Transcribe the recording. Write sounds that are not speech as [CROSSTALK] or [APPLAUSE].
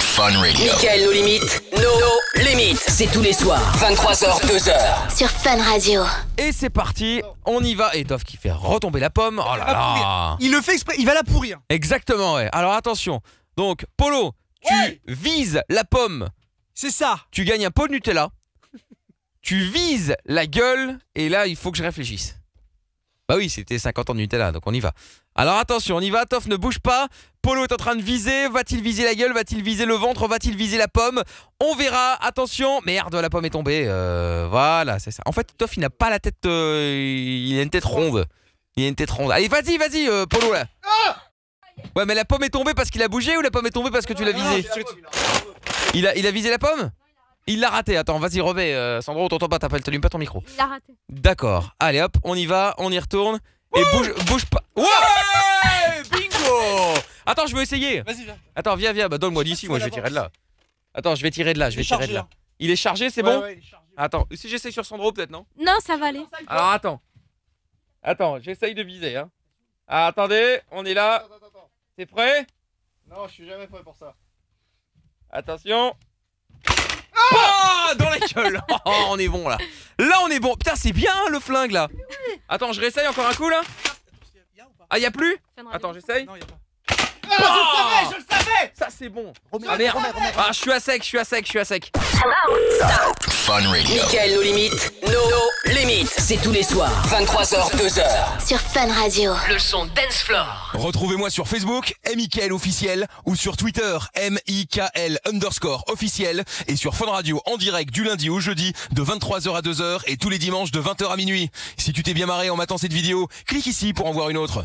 Fun nos limites. no limites. C'est tous les soirs, 23h, 2h. Sur Fun Radio. Et c'est parti, on y va. Et Dove qui fait retomber la pomme. Oh là là. Il le fait exprès, il va la pourrir. Exactement, ouais. Alors attention. Donc, Polo, tu vises la pomme. C'est ça. Tu gagnes un pot de Nutella. tu vises la gueule. Et là, il faut que je réfléchisse. Ah oui, c'était 50 ans de Nutella, donc on y va. Alors attention, on y va, Toff ne bouge pas. Polo est en train de viser. Va-t-il viser la gueule Va-t-il viser le ventre Va-t-il viser la pomme On verra, attention. Merde, la pomme est tombée. Euh, voilà, c'est ça. En fait, Toff, il n'a pas la tête. Euh, il a une tête ronde. Il a une tête ronde. Allez, vas-y, vas-y, euh, Polo là. ouais, mais la pomme est tombée parce qu'il a bougé ou la pomme est tombée parce que tu l'as visée il il a visé la pomme il l'a raté. Attends, vas-y, revais. Euh, Sandro, on t'entend pas, t'allumes pas ton micro. Il l'a raté. D'accord. Allez, hop, on y va, on y retourne. Et bouge, bouge pas. Ouais Bingo Attends, je veux essayer. Vas-y, viens. Attends, viens, viens. Bah, donne-moi d'ici, moi, je vais tirer de là. Attends, je vais tirer de là, je vais tirer de là. Hein. Il est chargé, c'est bon Attends, si j'essaye sur Sandro, peut-être, non Non, ça va aller. Alors, attends. Attends, j'essaye de viser, hein. Ah, attendez, on est là. T'es prêt Non, je suis jamais prêt pour ça. Attention. Oh, dans la gueule. [LAUGHS] Oh, on est bon là. Là, on est bon. Putain, c'est bien le flingue là. Attends, je réessaye encore un coup là. Ah, y a plus Attends, j'essaye. Non, pas. Ah, je oh savais, je le savais Ça, c'est bon. ah, merde. Ah, je suis à sec, je suis à sec, je suis à sec. Fun Radio. Mikael, no limit. C'est tous les soirs, 23h, 2h. Sur Fun Radio. Le son Dance Floor. Retrouvez-moi sur Facebook, MIKL officiel, ou sur Twitter, MIKL underscore officiel, et sur Fun Radio en direct du lundi au jeudi de 23h à 2h et tous les dimanches de 20h à minuit. Si tu t'es bien marré en m'attendant cette vidéo, clique ici pour en voir une autre.